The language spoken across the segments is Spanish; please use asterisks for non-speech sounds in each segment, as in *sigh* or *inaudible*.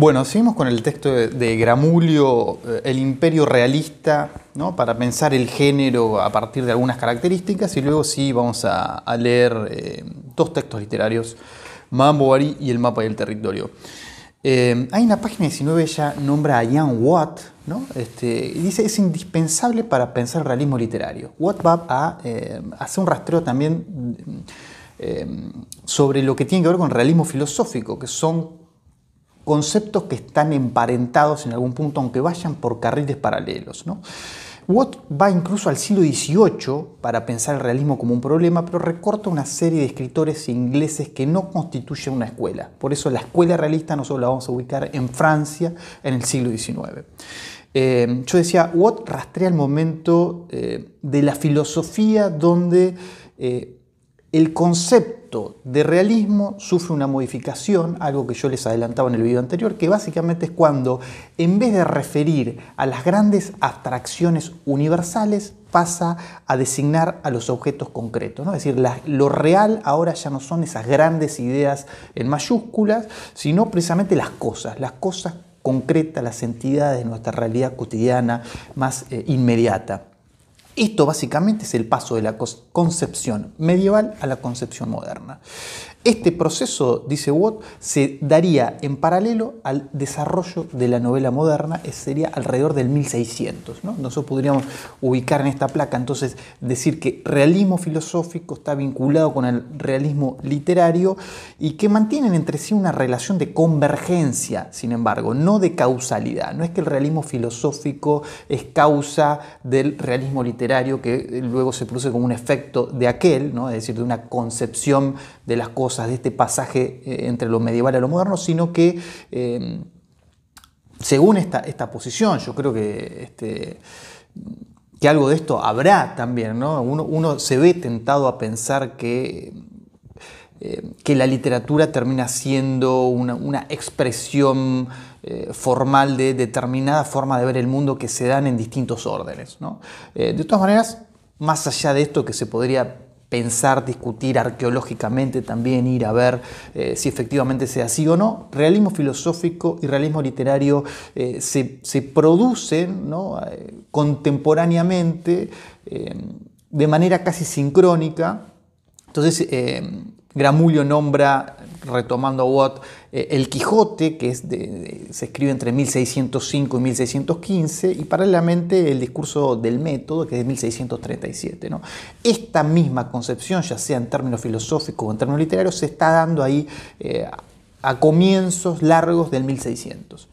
Bueno, seguimos con el texto de, Gramulio, eh, El imperio realista, ¿no? para pensar el género a partir de algunas características y luego sí vamos a, leer eh, dos textos literarios, Madame Bovary y El mapa del territorio. Eh, hay una página 19, ella nombra a Ian Watt, ¿no? Este, y dice es indispensable para pensar el realismo literario. Watt va a eh, hacer un rastreo también sobre lo que tiene que ver con realismo filosófico, que son conceptos que están emparentados en algún punto, aunque vayan por carriles paralelos. ¿no? Watt va incluso al siglo XVIII para pensar el realismo como un problema, pero recorta una serie de escritores ingleses que no constituyen una escuela. Por eso la escuela realista nosotros la vamos a ubicar en Francia en el siglo XIX. Eh, yo decía, Watt rastrea el momento eh, de la filosofía donde eh, el concepto de realismo sufre una modificación, algo que yo les adelantaba en el video anterior, que básicamente es cuando en vez de referir a las grandes abstracciones universales, pasa a designar a los objetos concretos. Es decir, lo real ahora ya no son esas grandes ideas en mayúsculas, sino precisamente las cosas, las cosas concretas, las entidades de nuestra realidad cotidiana más eh, inmediata. Esto básicamente es el paso de la concepción medieval a la concepción moderna. Este proceso, dice Watt, se daría en paralelo al desarrollo de la novela moderna, sería alrededor del 1600. Nosotros podríamos ubicar en esta placa, entonces, decir que realismo filosófico está vinculado con el realismo literario y que mantienen entre sí una relación de convergencia, sin embargo, no de causalidad. No es que el realismo filosófico es causa del realismo literario que eh, luego se produce como un efecto de aquel, ¿no? es decir, de una concepción de las cosas de este pasaje eh, entre lo medieval y lo moderno, sino que eh, según esta, esta, posición, yo creo que, este, que algo de esto habrá también, Uno, se ve tentado a pensar que, eh, que la literatura termina siendo una, expresión formal de determinada forma de ver el mundo que se dan en distintos órdenes. de todas maneras, más allá de esto que se podría pensar, discutir arqueológicamente también, ir a ver eh, si efectivamente sea así o no. Realismo filosófico y realismo literario eh, se, producen ¿no? Eh, contemporáneamente, de manera casi sincrónica. Entonces, Gramulio nombra, retomando a Watt, eh, el Quijote, que se escribe entre 1605 y 1615, y paralelamente el discurso del método, que es de 1637. Esta misma concepción, ya sea en términos filosóficos o en términos literarios, se está dando ahí eh, a comienzos largos del 1600.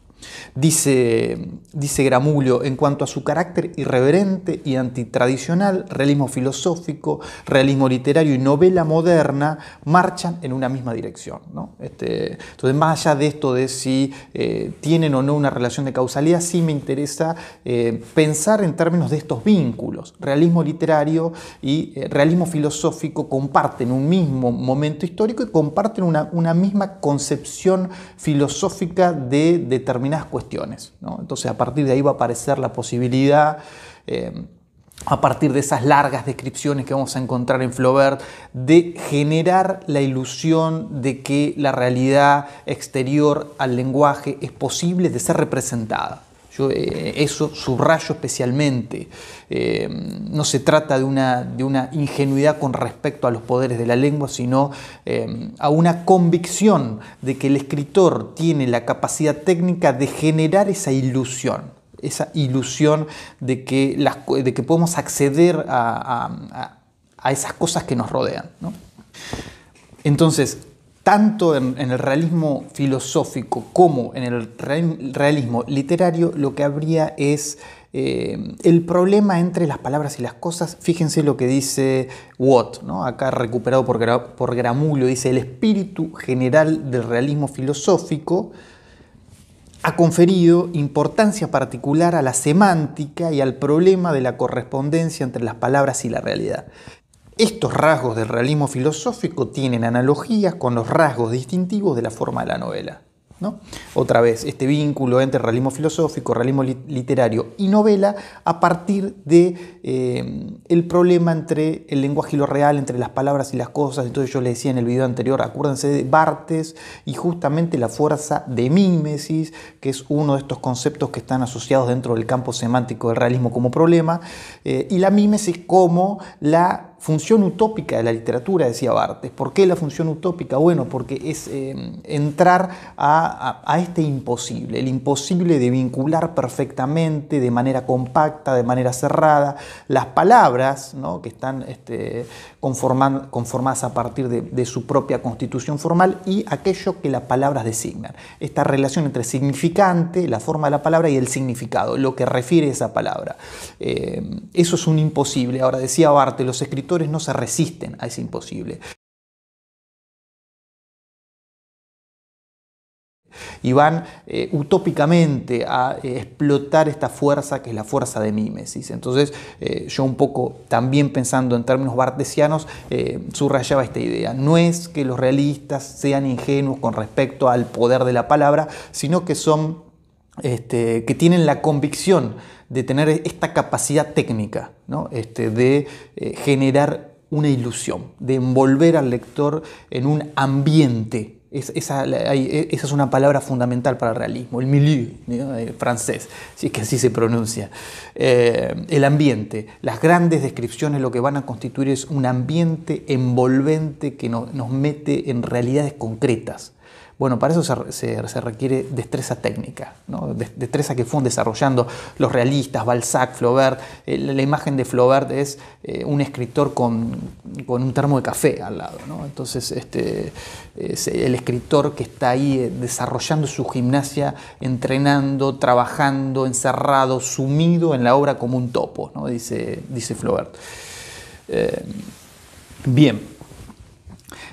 Dice, dice Gramulio, en cuanto a su carácter irreverente y antitradicional, realismo filosófico, realismo literario y novela moderna marchan en una misma dirección. Este, entonces, más allá de esto de si eh, tienen o no una relación de causalidad, sí me interesa eh, pensar en términos de estos vínculos. Realismo literario y eh, realismo filosófico comparten un mismo momento histórico y comparten una, misma concepción filosófica de determinados cuestiones. Entonces, a partir de ahí va a aparecer la posibilidad, eh, a partir de esas largas descripciones que vamos a encontrar en Flaubert, de generar la ilusión de que la realidad exterior al lenguaje es posible de ser representada. Yo eh, eso subrayo especialmente. Eh, no se trata de una, de una, ingenuidad con respecto a los poderes de la lengua, sino eh, a una convicción de que el escritor tiene la capacidad técnica de generar esa ilusión esa ilusión de que, que podemos acceder a, esas cosas que nos rodean. Entonces, tanto en, el realismo filosófico como en el realismo literario, lo que habría es eh, el problema entre las palabras y las cosas. Fíjense lo que dice Watt, ¿no? acá recuperado por, por dice el espíritu general del realismo filosófico ha conferido importancia particular a la semántica y al problema de la correspondencia entre las palabras y la realidad. Estos rasgos del realismo filosófico tienen analogías con los rasgos distintivos de la forma de la novela. ¿no? Otra vez, este vínculo entre realismo filosófico, realismo literario y novela a partir del de, eh, el problema entre el lenguaje y lo real, entre las palabras y las cosas. Entonces yo les decía en el video anterior, acuérdense de Bartes y justamente la fuerza de mímesis, que es uno de estos conceptos que están asociados dentro del campo semántico del realismo como problema, eh, y la mímesis como la función utópica de la literatura, decía Bartes. ¿Por qué la función utópica? Bueno, porque es eh, entrar a, este imposible, el imposible de vincular perfectamente, de manera compacta, de manera cerrada, las palabras que están este, conformadas a partir de, su propia constitución formal y aquello que las palabras designan. Esta relación entre significante, la forma de la palabra y el significado, lo que refiere esa palabra. Eh, eso es un imposible. Ahora decía Barthes, los escritores no se resisten a ese imposible. y van eh, utópicamente a eh, explotar esta fuerza que es la fuerza de Mimesis. Entonces, eh, yo un poco también pensando en términos bartesianos, subrayaba esta idea. No es que los realistas sean ingenuos con respecto al poder de la palabra, sino que son este, que tienen la convicción de tener esta capacidad técnica, ¿no? Este, de eh, generar una ilusión, de envolver al lector en un ambiente. E, esa, es una palabra fundamental para el realismo, el milieu eh, francés, si es que así se pronuncia. Eh, el ambiente, las grandes descripciones lo que van a constituir es un ambiente envolvente que nos mete en realidades concretas. Bueno, para eso se, requiere destreza técnica, destreza que fueron desarrollando los realistas, Balzac, Flaubert. Eh, la imagen de Flaubert es eh, un escritor con, un termo de café al lado. Entonces, este, es el escritor que está ahí eh, desarrollando su gimnasia, entrenando, trabajando, encerrado, sumido en la obra como un topo, ¿no? dice, Flaubert. bien.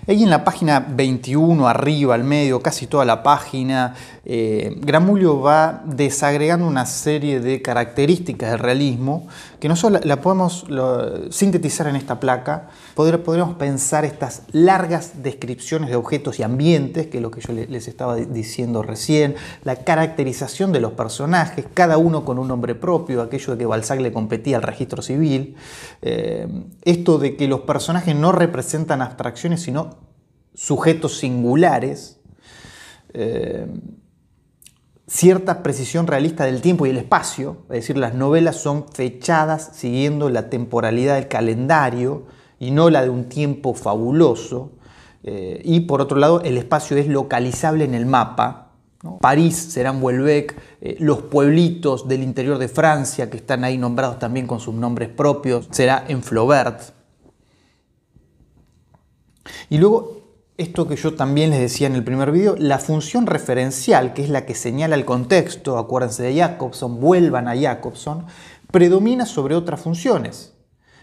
Ahí en la página 21, arriba, al medio, casi toda la página, eh, Gramulio va desagregando una serie de características del realismo que nosotros la, podemos sintetizar en esta placa, podríamos pensar estas largas descripciones de objetos y ambientes, que es lo que yo les estaba diciendo recién, la caracterización de los personajes, cada uno con un nombre propio, aquello de que Balzac le competía al registro civil, eh, esto de que los personajes no representan abstracciones, sino sujetos singulares. Eh, cierta precisión realista del tiempo y el espacio, es decir, las novelas son fechadas siguiendo la temporalidad del calendario y no la de un tiempo fabuloso, eh, y por otro lado el espacio es localizable en el mapa, París, será en eh, los pueblitos del interior de Francia que están ahí nombrados también con sus nombres propios, será en Flaubert. Y luego esto que yo también les decía en el primer video, la función referencial, que es la que señala el contexto, acuérdense de Jacobson, vuelvan a Jacobson, predomina sobre otras funciones.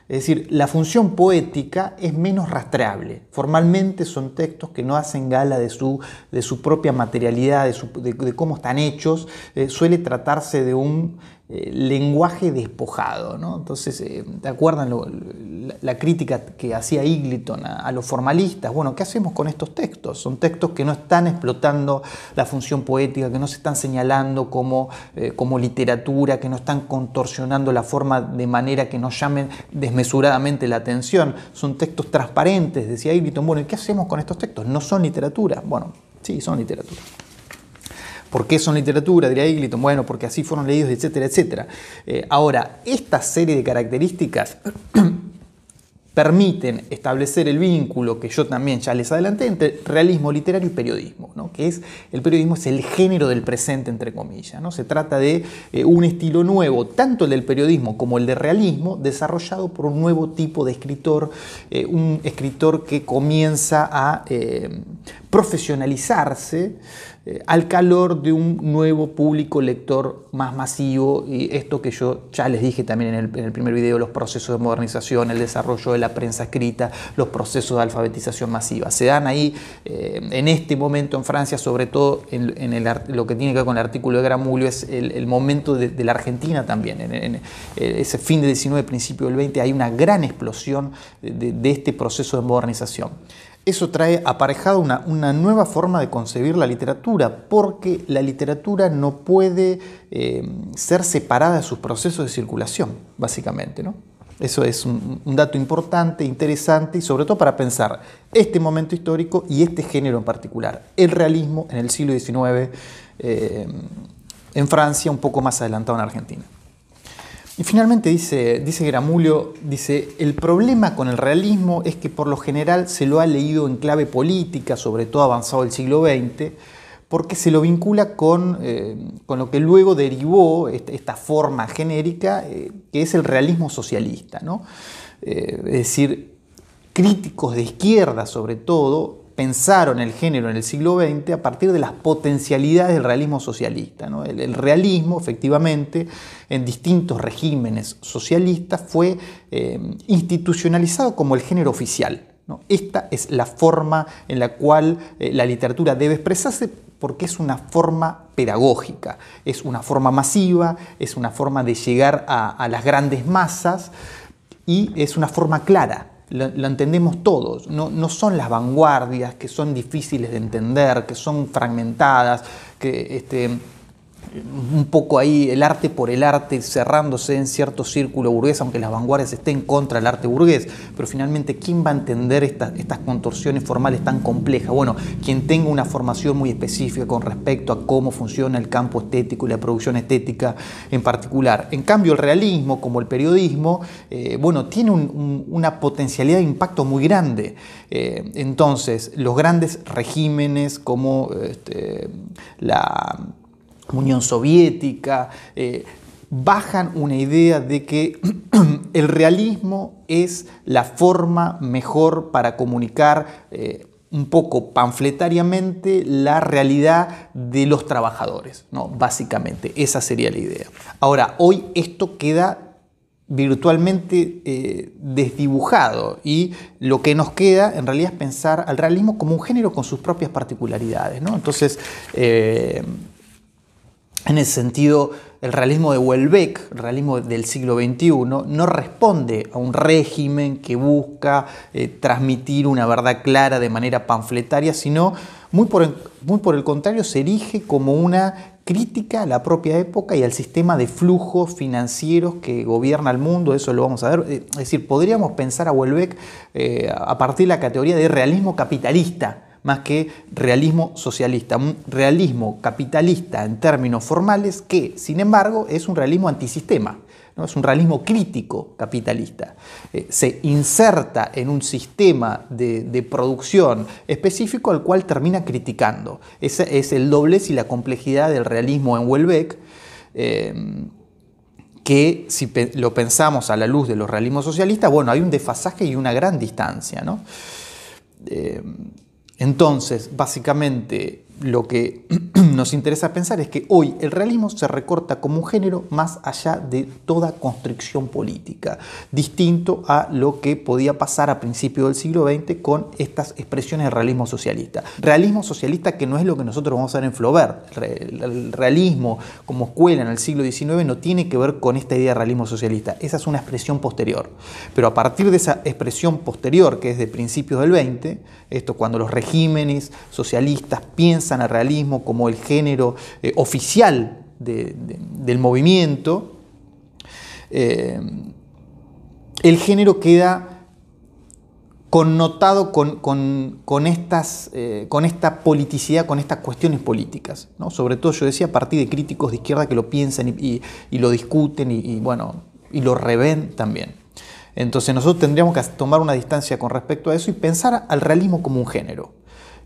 Es decir, la función poética es menos rastreable. Formalmente son textos que no hacen gala de su, de su propia materialidad, de, cómo están hechos. Eh, suele tratarse de un eh, lenguaje despojado. ¿no? Entonces, eh, ¿te acuerdan la, crítica que hacía Igliton a, los formalistas? Bueno, ¿qué hacemos con estos textos? Son textos que no están explotando la función poética, que no se están señalando como, eh, como literatura, que no están contorsionando la forma de manera que nos llamen desmesuradamente la atención. Son textos transparentes, decía Igliton. Bueno, ¿y qué hacemos con estos textos? No son literatura. Bueno, sí, son literatura. ¿Por qué son literatura? Diría Eglinton. Bueno, porque así fueron leídos, etcétera, etcétera. Eh, ahora, esta serie de características *clears throat* permiten establecer el vínculo que yo también ya les adelanté entre realismo literario y periodismo, ¿no? que es el periodismo es el género del presente entre comillas, ¿no? se trata de eh, un estilo nuevo, tanto el del periodismo como el de realismo, desarrollado por un nuevo tipo de escritor, eh, un escritor que comienza a profesionalizarse eh, al calor de un nuevo público lector más masivo y esto que yo ya les dije también en el, primer video, los procesos de modernización, el desarrollo de la prensa escrita, los procesos de alfabetización masiva. Se dan ahí eh, en este momento en Francia, sobre todo en, lo que tiene que ver con el artículo de Gramulio, es el, momento de, la Argentina también. En, eh, ese fin de 19, principio del 20, hay una gran explosión de este proceso de modernización. Eso trae aparejado una, una, nueva forma de concebir la literatura, porque la literatura no puede eh, ser separada de sus procesos de circulación, básicamente. ¿no? Eso es un, dato importante, interesante y sobre todo para pensar este momento histórico y este género en particular, el realismo en el siglo XIX eh, en Francia, un poco más adelantado en Argentina. Y finalmente dice, dice Gramulio, dice, el problema con el realismo es que por lo general se lo ha leído en clave política, sobre todo avanzado del siglo XX, porque se lo vincula con, eh, lo que luego derivó esta, forma genérica, eh, que es el realismo socialista. Eh, es decir, críticos de izquierda sobre todo pensaron el género en el siglo XX a partir de las potencialidades del realismo socialista. El, realismo, efectivamente, en distintos regímenes socialistas fue eh, institucionalizado como el género oficial. Esta es la forma en la cual eh, la literatura debe expresarse porque es una forma pedagógica, es una forma masiva, es una forma de llegar a las grandes masas y es una forma clara la, entendemos todos. No, no, son las vanguardias que son difíciles de entender, que son fragmentadas, que este, un poco ahí el arte por el arte, cerrándose en cierto círculo burgués, aunque las vanguardias estén contra el arte burgués. Pero finalmente, ¿quién va a entender estas, contorsiones formales tan complejas? Bueno, quien tenga una formación muy específica con respecto a cómo funciona el campo estético y la producción estética en particular. En cambio, el realismo, como el periodismo, eh, bueno, tiene una potencialidad de impacto muy grande. Eh, entonces, los grandes regímenes como este, la Unión Soviética, eh, bajan una idea de que *clears throat* el realismo es la forma mejor para comunicar eh, un poco panfletariamente la realidad de los trabajadores, ¿no? Básicamente, esa sería la idea. Ahora, hoy esto queda virtualmente eh, desdibujado y lo que nos queda en realidad es pensar al realismo como un género con sus propias particularidades. ¿no? Entonces, en ese sentido, el realismo de Welbeck, el realismo del siglo XXI, no responde a un régimen que busca eh, transmitir una verdad clara de manera panfletaria, sino muy por, el, contrario se erige como una crítica a la propia época y al sistema de flujos financieros que gobierna el mundo, eso lo vamos a ver. Eh, es decir, podríamos pensar a Welbeck eh, a partir de la categoría de realismo capitalista más que realismo socialista, un realismo capitalista en términos formales que, sin embargo, es un realismo antisistema. ¿no? Es un realismo crítico capitalista. Eh, se inserta en un sistema de, producción específico al cual termina criticando. Ese es el doblez y la complejidad del realismo en Welbeck. Eh, que si lo pensamos a la luz de los realismos socialistas, bueno, hay un desfasaje y una gran distancia. ¿no? Eh, entonces, básicamente, lo que *clears throat* nos interesa pensar es que hoy el realismo se recorta como un género más allá de toda constricción política, distinto a lo que podía pasar a principios del siglo XX con estas expresiones de realismo socialista. Realismo socialista que no es lo que nosotros vamos a ver en Flaubert. El realismo como escuela en el siglo XIX no tiene que ver con esta idea de realismo socialista. Esa es una expresión posterior. Pero a partir de esa expresión posterior, que es de principios del XX, esto cuando los regímenes socialistas piensan al realismo como el género eh, oficial del movimiento, eh, el género queda connotado con, estas, eh, con, esta politicidad, con estas cuestiones políticas. Sobre todo, yo decía, a partir de críticos de izquierda que lo piensan y, lo discuten y, bueno, y lo revén también. Entonces nosotros tendríamos que tomar una distancia con respecto a eso y pensar al realismo como un género.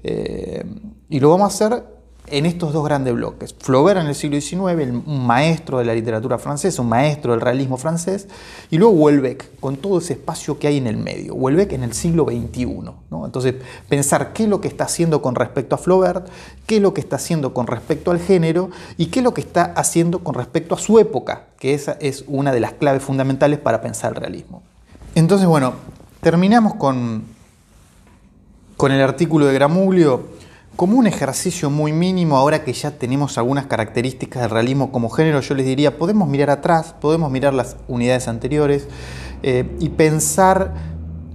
Eh, y lo vamos a hacer en estos dos grandes bloques. Flaubert en el siglo XIX, el, un maestro de la literatura francesa, un maestro del realismo francés, y luego Welbeck, con todo ese espacio que hay en el medio. Welbeck en el siglo XXI. Entonces, pensar qué es lo que está haciendo con respecto a Flaubert, qué es lo que está haciendo con respecto al género y qué es lo que está haciendo con respecto a su época, que esa es una de las claves fundamentales para pensar el realismo. Entonces, bueno, terminamos con con el artículo de Gramulio, como un ejercicio muy mínimo, ahora que ya tenemos algunas características del realismo como género, yo les diría, podemos mirar atrás, podemos mirar las unidades anteriores eh, y pensar,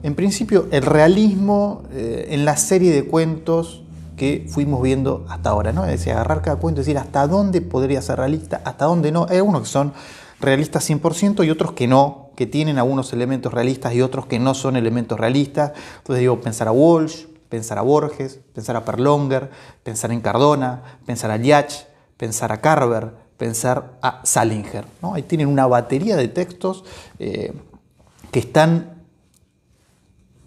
en principio, el realismo eh, en la serie de cuentos que fuimos viendo hasta ahora, ¿no? Es decir, agarrar cada cuento, y decir, hasta dónde podría ser realista, hasta dónde no. Hay algunos que son realistas 100% y otros que no, que tienen algunos elementos realistas y otros que no son elementos realistas. Entonces digo, pensar a Walsh, pensar a Borges, pensar a Perlonger, pensar en Cardona, pensar a Liach, pensar a Carver, pensar a Salinger. ¿no? Ahí tienen una batería de textos eh, que están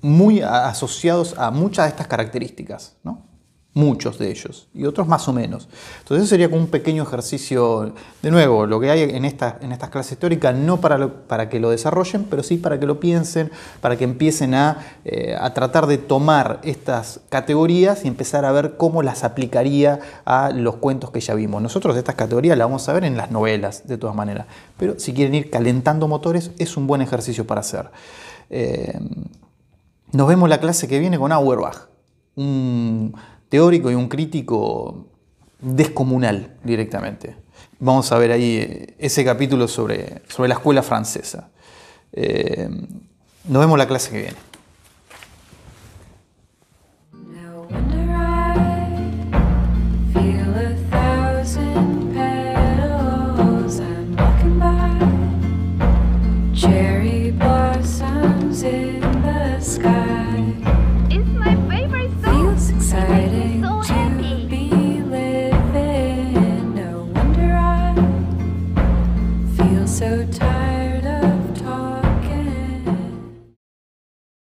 muy asociados a muchas de estas características muchos de ellos, y otros más o menos. Entonces sería como un pequeño ejercicio, de nuevo, lo que hay en, esta, en estas clases teóricas, no para, para que lo desarrollen, pero sí para que lo piensen, para que empiecen eh, a, tratar de tomar estas categorías y empezar a ver cómo las aplicaría a los cuentos que ya vimos. Nosotros estas categorías las vamos a ver en las novelas, de todas maneras, pero si quieren ir calentando motores, es un buen ejercicio para hacer. Eh, nos vemos la clase que viene con Auerbach teórico y un crítico descomunal directamente. Vamos a ver ahí eh, ese capítulo sobre, sobre la escuela francesa. Eh, nos vemos la clase que viene.